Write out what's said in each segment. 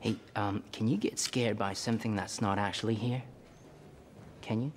Hey, um, can you get scared by something that's not actually here? Can you?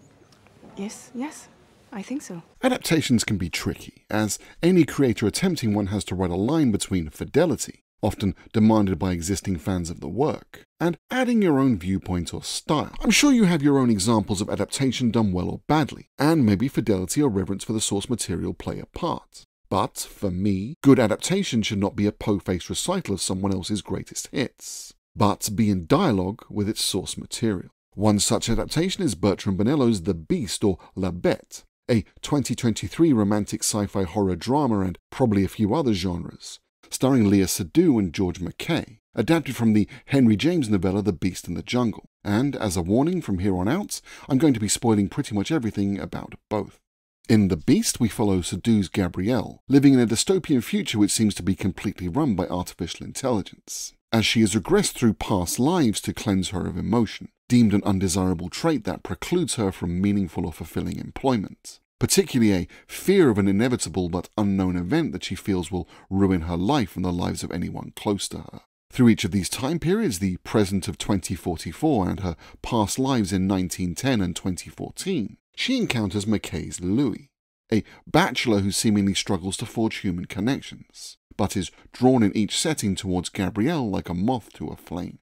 Yes, yes, I think so. Adaptations can be tricky, as any creator attempting one has to write a line between fidelity, often demanded by existing fans of the work, and adding your own viewpoint or style. I'm sure you have your own examples of adaptation done well or badly, and maybe fidelity or reverence for the source material play a part. But, for me, good adaptation should not be a po-faced recital of someone else's greatest hits but be in dialogue with its source material. One such adaptation is Bertrand Bonello's The Beast or La Bête, a 2023 romantic sci fi horror drama and probably a few other genres, starring Leah Seydoux and George McKay, adapted from the Henry James novella The Beast in the Jungle. And as a warning from here on out, I'm going to be spoiling pretty much everything about both. In The Beast, we follow Sadu's Gabrielle, living in a dystopian future which seems to be completely run by artificial intelligence as she has regressed through past lives to cleanse her of emotion, deemed an undesirable trait that precludes her from meaningful or fulfilling employment. Particularly a fear of an inevitable but unknown event that she feels will ruin her life and the lives of anyone close to her. Through each of these time periods, the present of 2044 and her past lives in 1910 and 2014, she encounters McKay's Louis, a bachelor who seemingly struggles to forge human connections but is drawn in each setting towards Gabrielle like a moth to a flame.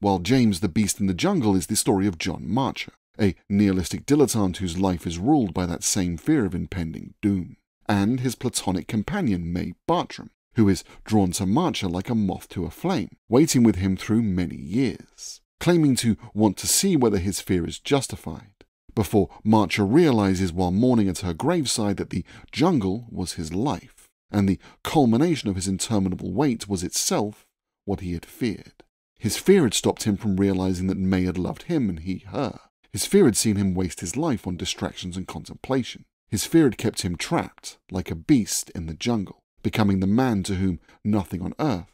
While James the Beast in the Jungle is the story of John Marcher, a nihilistic dilettante whose life is ruled by that same fear of impending doom, and his platonic companion May Bartram, who is drawn to Marcher like a moth to a flame, waiting with him through many years, claiming to want to see whether his fear is justified, before Marcher realizes while mourning at her graveside that the jungle was his life and the culmination of his interminable wait was itself what he had feared. His fear had stopped him from realizing that May had loved him and he her. His fear had seen him waste his life on distractions and contemplation. His fear had kept him trapped, like a beast in the jungle, becoming the man to whom nothing on earth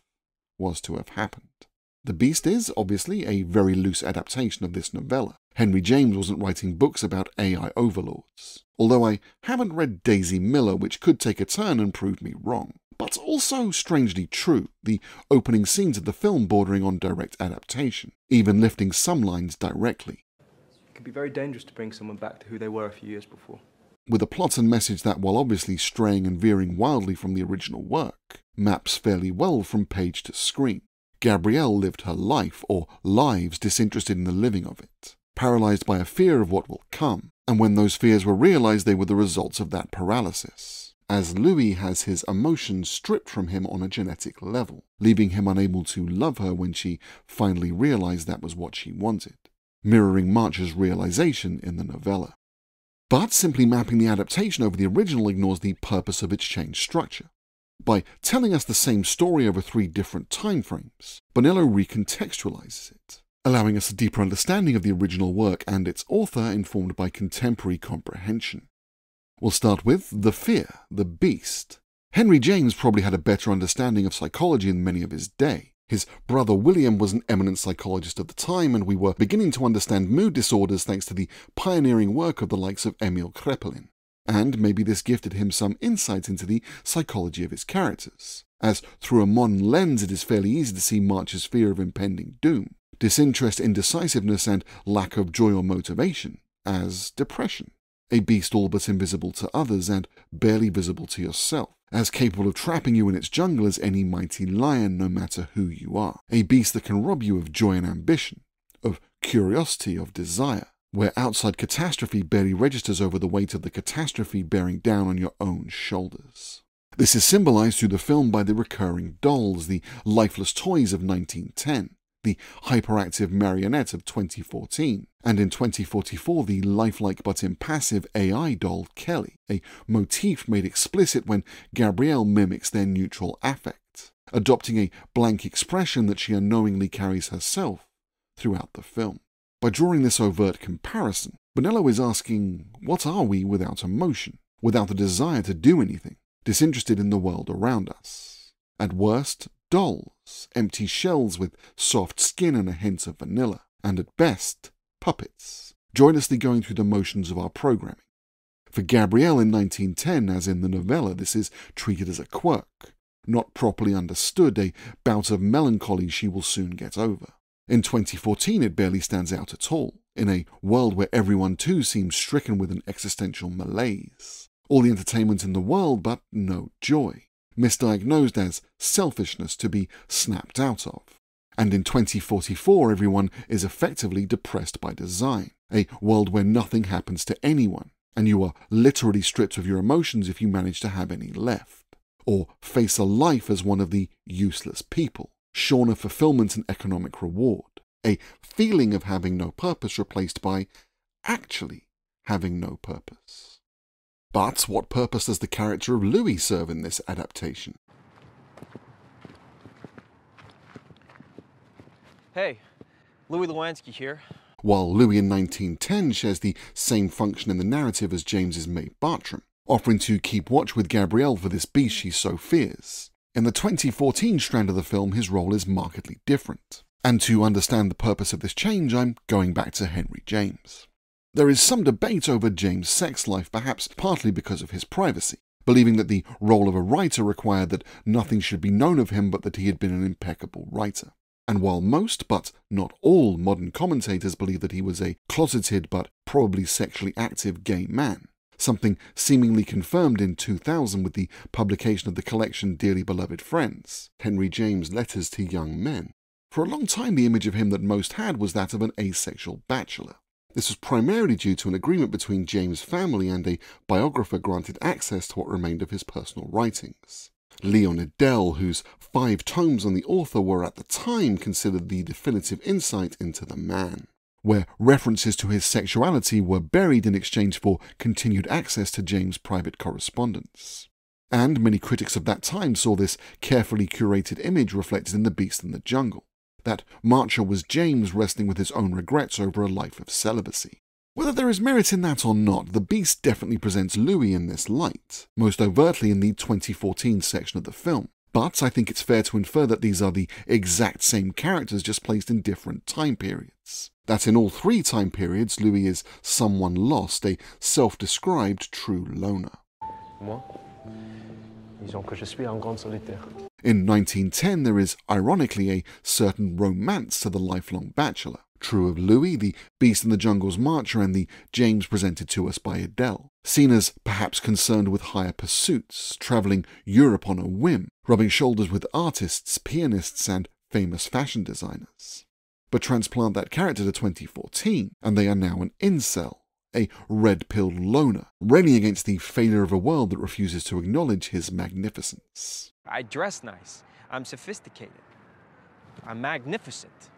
was to have happened. The Beast is, obviously, a very loose adaptation of this novella. Henry James wasn't writing books about AI overlords. Although I haven't read Daisy Miller, which could take a turn and prove me wrong. But also strangely true, the opening scenes of the film bordering on direct adaptation, even lifting some lines directly. It can be very dangerous to bring someone back to who they were a few years before with a plot and message that, while obviously straying and veering wildly from the original work, maps fairly well from page to screen. Gabrielle lived her life or lives disinterested in the living of it, paralyzed by a fear of what will come, and when those fears were realized, they were the results of that paralysis. As Louis has his emotions stripped from him on a genetic level, leaving him unable to love her when she finally realized that was what she wanted, mirroring March's realization in the novella. But simply mapping the adaptation over the original ignores the purpose of its changed structure. By telling us the same story over three different time frames, Bonello recontextualizes it, allowing us a deeper understanding of the original work and its author informed by contemporary comprehension. We'll start with The Fear, The Beast. Henry James probably had a better understanding of psychology than many of his day. His brother William was an eminent psychologist of the time, and we were beginning to understand mood disorders thanks to the pioneering work of the likes of Emil Krepelin and maybe this gifted him some insights into the psychology of his characters, as through a modern lens it is fairly easy to see March's fear of impending doom, disinterest, indecisiveness, and lack of joy or motivation as depression, a beast all but invisible to others and barely visible to yourself as capable of trapping you in its jungle as any mighty lion, no matter who you are. A beast that can rob you of joy and ambition, of curiosity, of desire, where outside catastrophe barely registers over the weight of the catastrophe bearing down on your own shoulders. This is symbolized through the film by the recurring dolls, the lifeless toys of 1910, the hyperactive marionette of 2014, and in 2044 the lifelike but impassive AI doll Kelly, a motif made explicit when Gabrielle mimics their neutral affect, adopting a blank expression that she unknowingly carries herself throughout the film. By drawing this overt comparison, Bonello is asking, what are we without emotion, without the desire to do anything, disinterested in the world around us? At worst, dolls, empty shells with soft skin and a hint of vanilla, and at best, puppets, joylessly going through the motions of our programming. For Gabrielle in 1910, as in the novella, this is treated as a quirk, not properly understood, a bout of melancholy she will soon get over. In 2014, it barely stands out at all, in a world where everyone too seems stricken with an existential malaise. All the entertainment in the world, but no joy, misdiagnosed as selfishness to be snapped out of. And in 2044, everyone is effectively depressed by design, a world where nothing happens to anyone, and you are literally stripped of your emotions if you manage to have any left, or face a life as one of the useless people shorn of fulfillment and economic reward, a feeling of having no purpose replaced by actually having no purpose. But what purpose does the character of Louis serve in this adaptation? Hey, Louis Lewinsky here. While Louis in 1910 shares the same function in the narrative as James's mate Bartram, offering to keep watch with Gabrielle for this beast she so fears, in the 2014 strand of the film, his role is markedly different. And to understand the purpose of this change, I'm going back to Henry James. There is some debate over James' sex life, perhaps partly because of his privacy, believing that the role of a writer required that nothing should be known of him but that he had been an impeccable writer. And while most, but not all, modern commentators believe that he was a closeted but probably sexually active gay man, something seemingly confirmed in 2000 with the publication of the collection Dearly Beloved Friends, Henry James' Letters to Young Men. For a long time, the image of him that most had was that of an asexual bachelor. This was primarily due to an agreement between James' family and a biographer granted access to what remained of his personal writings. Leon Edel, whose five tomes on the author were at the time considered the definitive insight into the man where references to his sexuality were buried in exchange for continued access to James' private correspondence. And many critics of that time saw this carefully curated image reflected in The Beast in the Jungle, that Marcher was James wrestling with his own regrets over a life of celibacy. Whether there is merit in that or not, The Beast definitely presents Louis in this light, most overtly in the 2014 section of the film, but I think it's fair to infer that these are the exact same characters just placed in different time periods. That in all three time periods, Louis is someone lost, a self-described true loner. In 1910, there is, ironically, a certain romance to the lifelong bachelor true of Louis, the Beast in the Jungle's Marcher, and the James presented to us by Adele. Seen as perhaps concerned with higher pursuits, travelling Europe on a whim, rubbing shoulders with artists, pianists, and famous fashion designers. But transplant that character to 2014, and they are now an incel, a red pill loner, railing against the failure of a world that refuses to acknowledge his magnificence. I dress nice. I'm sophisticated. I'm magnificent.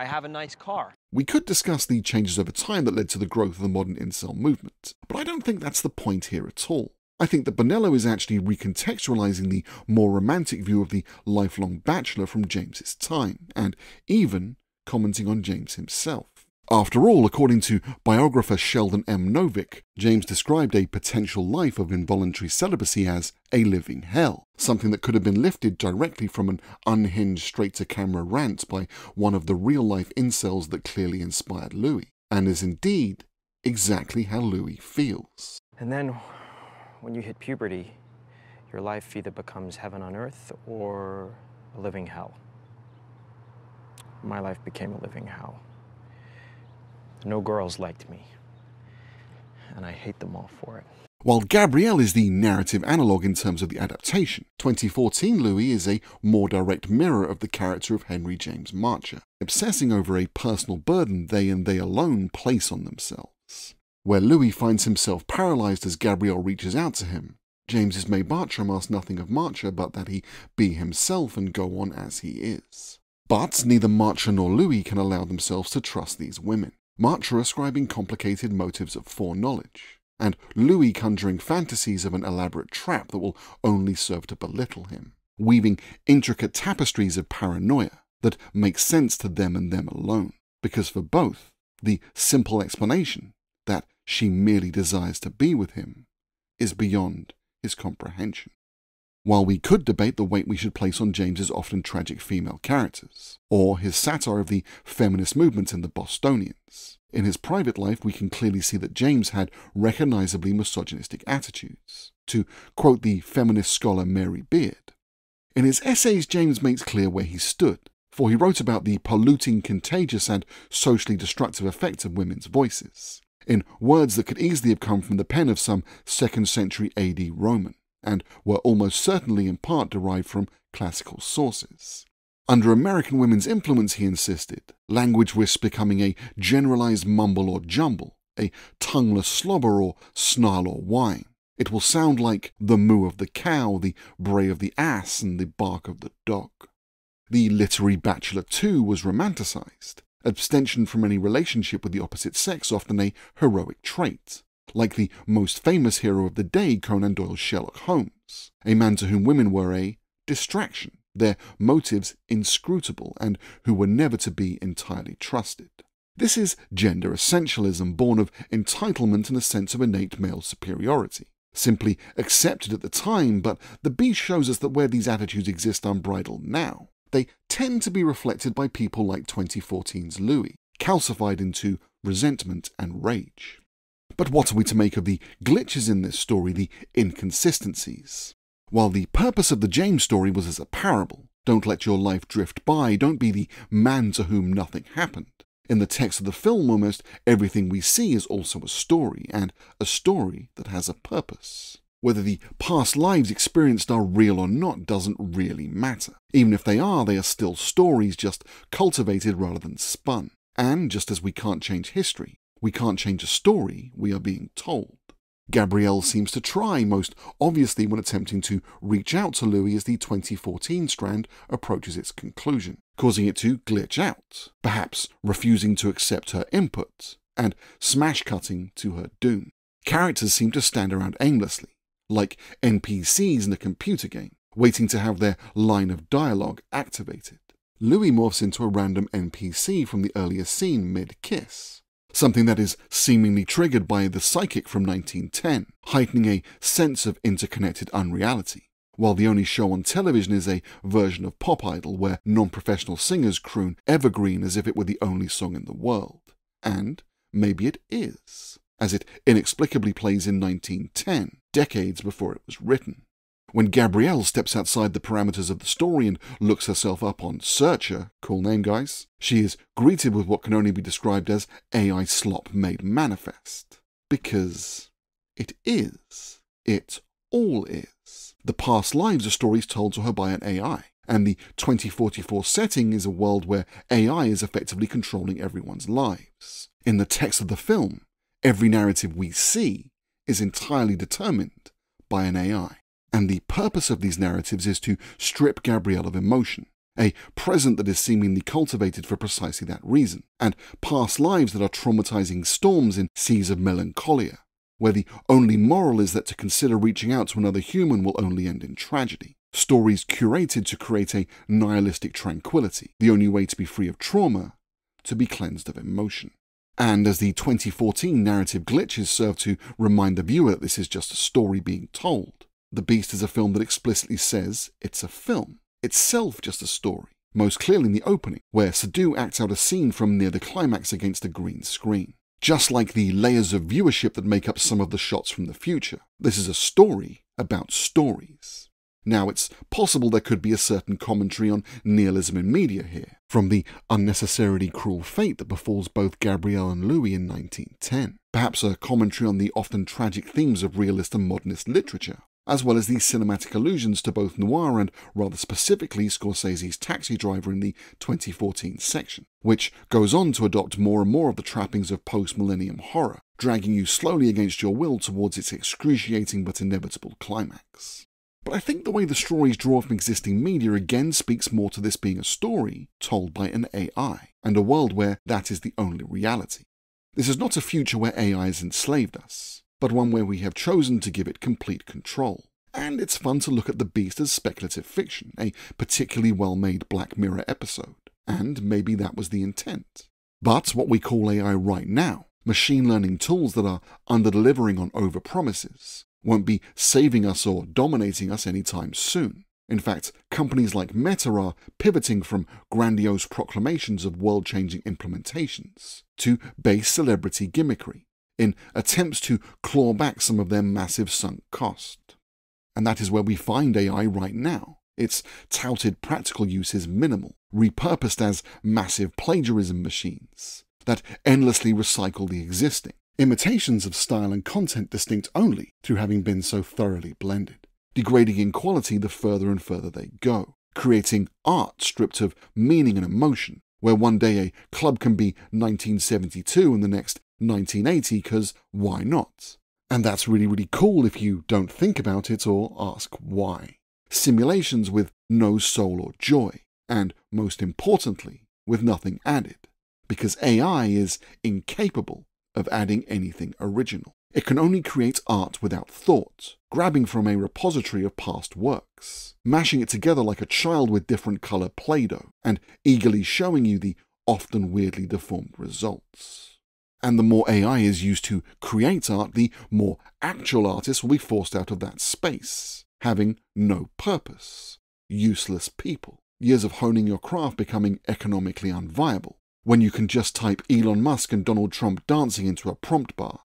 I have a nice car. We could discuss the changes over time that led to the growth of the modern incel movement, but I don't think that's the point here at all. I think that Bonello is actually recontextualizing the more romantic view of the lifelong bachelor from James's time, and even commenting on James himself. After all, according to biographer Sheldon M. Novick, James described a potential life of involuntary celibacy as a living hell, something that could have been lifted directly from an unhinged straight to camera rant by one of the real life incels that clearly inspired Louis, and is indeed exactly how Louis feels. And then when you hit puberty, your life either becomes heaven on earth or a living hell. My life became a living hell. No girls liked me, and I hate them all for it. While Gabrielle is the narrative analogue in terms of the adaptation, 2014 Louis is a more direct mirror of the character of Henry James Marcher, obsessing over a personal burden they and they alone place on themselves. Where Louis finds himself paralysed as Gabrielle reaches out to him, James's May Bartram asks nothing of Marcher but that he be himself and go on as he is. But neither Marcher nor Louis can allow themselves to trust these women. Marcher ascribing complicated motives of foreknowledge, and Louis conjuring fantasies of an elaborate trap that will only serve to belittle him, weaving intricate tapestries of paranoia that make sense to them and them alone, because for both, the simple explanation that she merely desires to be with him is beyond his comprehension while we could debate the weight we should place on James's often tragic female characters, or his satire of the feminist movement in the Bostonians. In his private life, we can clearly see that James had recognizably misogynistic attitudes, to quote the feminist scholar Mary Beard. In his essays, James makes clear where he stood, for he wrote about the polluting, contagious, and socially destructive effects of women's voices, in words that could easily have come from the pen of some 2nd century AD Roman and were almost certainly in part derived from classical sources. Under American women's influence, he insisted, language was becoming a generalized mumble or jumble, a tongueless slobber or snarl or whine. It will sound like the moo of the cow, the bray of the ass, and the bark of the dog. The literary bachelor, too, was romanticized, abstention from any relationship with the opposite sex often a heroic trait like the most famous hero of the day, Conan Doyle's Sherlock Holmes, a man to whom women were a distraction, their motives inscrutable, and who were never to be entirely trusted. This is gender essentialism, born of entitlement and a sense of innate male superiority. Simply accepted at the time, but the beast shows us that where these attitudes exist unbridled now, they tend to be reflected by people like 2014's Louis, calcified into resentment and rage. But what are we to make of the glitches in this story, the inconsistencies? While the purpose of the James story was as a parable, don't let your life drift by, don't be the man to whom nothing happened. In the text of the film, almost everything we see is also a story, and a story that has a purpose. Whether the past lives experienced are real or not doesn't really matter. Even if they are, they are still stories just cultivated rather than spun. And just as we can't change history, we can't change a story we are being told. Gabrielle seems to try, most obviously when attempting to reach out to Louis as the 2014 strand approaches its conclusion, causing it to glitch out, perhaps refusing to accept her input, and smash cutting to her doom. Characters seem to stand around aimlessly, like NPCs in a computer game, waiting to have their line of dialogue activated. Louis morphs into a random NPC from the earlier scene mid kiss, something that is seemingly triggered by the psychic from 1910, heightening a sense of interconnected unreality. While the only show on television is a version of Pop Idol where non professional singers croon Evergreen as if it were the only song in the world. And maybe it is, as it inexplicably plays in 1910, decades before it was written. When Gabrielle steps outside the parameters of the story and looks herself up on Searcher, cool name guys, she is greeted with what can only be described as AI slop made manifest. Because it is. It all is. The past lives are stories told to her by an AI, and the 2044 setting is a world where AI is effectively controlling everyone's lives. In the text of the film, every narrative we see is entirely determined by an AI. And the purpose of these narratives is to strip Gabrielle of emotion, a present that is seemingly cultivated for precisely that reason, and past lives that are traumatizing storms in seas of melancholia, where the only moral is that to consider reaching out to another human will only end in tragedy. Stories curated to create a nihilistic tranquility, the only way to be free of trauma, to be cleansed of emotion. And as the 2014 narrative glitches serve to remind the viewer that this is just a story being told, the Beast is a film that explicitly says it's a film, itself just a story, most clearly in the opening, where Sadu acts out a scene from near the climax against a green screen. Just like the layers of viewership that make up some of the shots from the future, this is a story about stories. Now, it's possible there could be a certain commentary on nihilism in media here, from the unnecessarily cruel fate that befalls both Gabriel and Louis in 1910. Perhaps a commentary on the often tragic themes of realist and modernist literature, as well as the cinematic allusions to both noir and, rather specifically, Scorsese's Taxi Driver in the 2014 section, which goes on to adopt more and more of the trappings of post-millennium horror, dragging you slowly against your will towards its excruciating but inevitable climax. But I think the way the stories draw from existing media again speaks more to this being a story told by an AI, and a world where that is the only reality. This is not a future where AI has enslaved us but one where we have chosen to give it complete control. And it's fun to look at the beast as speculative fiction, a particularly well made Black Mirror episode. And maybe that was the intent. But what we call AI right now, machine learning tools that are under-delivering on over-promises, won't be saving us or dominating us anytime soon. In fact, companies like Meta are pivoting from grandiose proclamations of world changing implementations to base celebrity gimmickry, in attempts to claw back some of their massive sunk cost. And that is where we find AI right now. Its touted practical use is minimal, repurposed as massive plagiarism machines that endlessly recycle the existing, imitations of style and content distinct only through having been so thoroughly blended, degrading in quality the further and further they go, creating art stripped of meaning and emotion, where one day a club can be 1972 and the next 1980 because why not? And that's really, really cool if you don't think about it or ask why. Simulations with no soul or joy, and most importantly, with nothing added, because AI is incapable of adding anything original. It can only create art without thought, grabbing from a repository of past works, mashing it together like a child with different color Play Doh, and eagerly showing you the often weirdly deformed results. And the more AI is used to create art, the more actual artists will be forced out of that space, having no purpose, useless people, years of honing your craft becoming economically unviable, when you can just type Elon Musk and Donald Trump dancing into a prompt bar,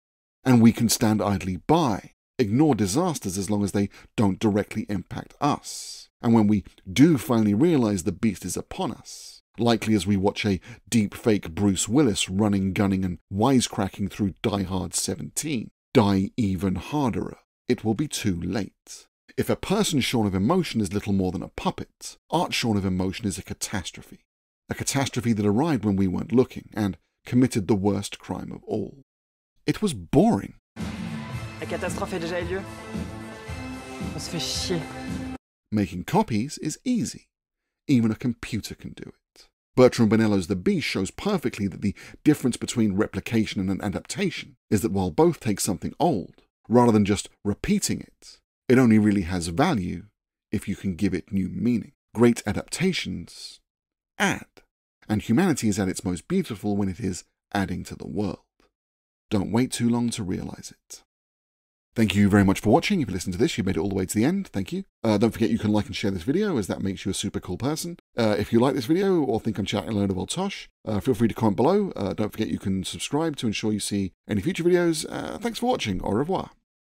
and we can stand idly by, ignore disasters as long as they don't directly impact us, and when we do finally realize the beast is upon us, likely as we watch a deep fake Bruce Willis running, gunning, and wisecracking through Die Hard 17, die even harder. It will be too late. If a person shorn of emotion is little more than a puppet, art shorn of emotion is a catastrophe. A catastrophe that arrived when we weren't looking and committed the worst crime of all. It was boring. La catastrophe déjà eu lieu. On se fait chier. Making copies is easy. Even a computer can do it. Bertrand Bonello's The Beast shows perfectly that the difference between replication and an adaptation is that while both take something old, rather than just repeating it, it only really has value if you can give it new meaning. Great adaptations add, and humanity is at its most beautiful when it is adding to the world. Don't wait too long to realize it. Thank you very much for watching. If you listened to this, you made it all the way to the end. Thank you. Uh, don't forget you can like and share this video as that makes you a super cool person. Uh, if you like this video or think I'm chatting a load of old tosh, uh, feel free to comment below. Uh, don't forget you can subscribe to ensure you see any future videos. Uh, thanks for watching. Au revoir.